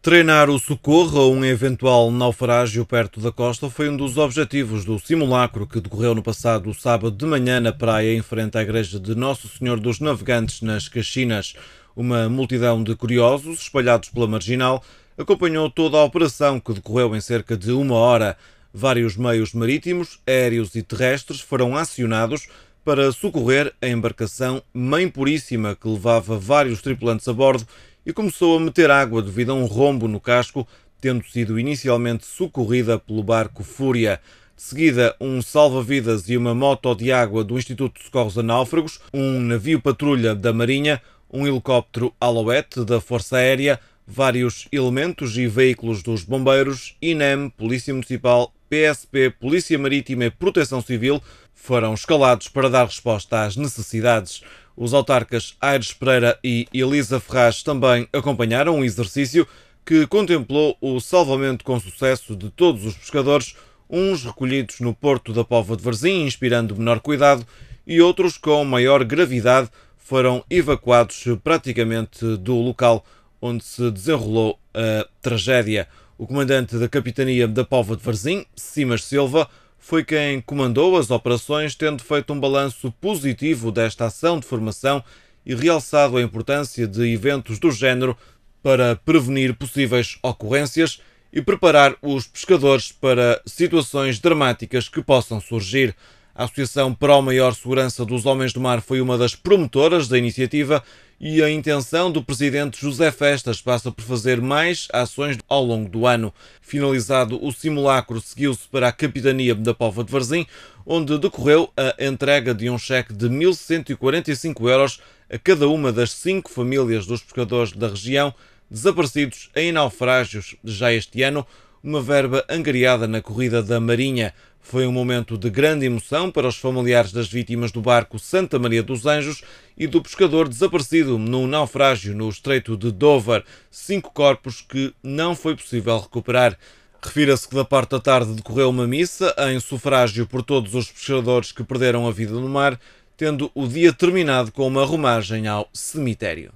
Treinar o socorro a um eventual naufrágio perto da costa foi um dos objetivos do simulacro que decorreu no passado sábado de manhã na praia em frente à igreja de Nosso Senhor dos Navegantes nas Caxinas. Uma multidão de curiosos espalhados pela marginal acompanhou toda a operação que decorreu em cerca de uma hora. Vários meios marítimos, aéreos e terrestres foram acionados para socorrer a embarcação Mãe Puríssima, que levava vários tripulantes a bordo e começou a meter água devido a um rombo no casco, tendo sido inicialmente socorrida pelo barco Fúria. De seguida, um salva-vidas e uma moto de água do Instituto de Socorros a Náufragos, um navio-patrulha da Marinha, um helicóptero Alouette da Força Aérea, vários elementos e veículos dos bombeiros, INEM, Polícia Municipal PSP, Polícia Marítima e Proteção Civil foram escalados para dar resposta às necessidades. Os autarcas Aires Pereira e Elisa Ferraz também acompanharam o um exercício que contemplou o salvamento com sucesso de todos os pescadores, uns recolhidos no porto da Pova de Varzim, inspirando menor cuidado, e outros com maior gravidade foram evacuados praticamente do local onde se desenrolou a tragédia. O comandante da capitania da Pova de Varzim, Simas Silva, foi quem comandou as operações, tendo feito um balanço positivo desta ação de formação e realçado a importância de eventos do género para prevenir possíveis ocorrências e preparar os pescadores para situações dramáticas que possam surgir. A Associação para a Maior Segurança dos Homens do Mar foi uma das promotoras da iniciativa e a intenção do presidente José Festas passa por fazer mais ações ao longo do ano. Finalizado o simulacro, seguiu-se para a Capitania da Pova de Varzim, onde decorreu a entrega de um cheque de 1.145 euros a cada uma das cinco famílias dos pescadores da região desaparecidos em naufrágios já este ano uma verba angariada na corrida da Marinha. Foi um momento de grande emoção para os familiares das vítimas do barco Santa Maria dos Anjos e do pescador desaparecido num naufrágio no estreito de Dover. Cinco corpos que não foi possível recuperar. Refira-se que da parte da tarde decorreu uma missa em sufrágio por todos os pescadores que perderam a vida no mar, tendo o dia terminado com uma romagem ao cemitério.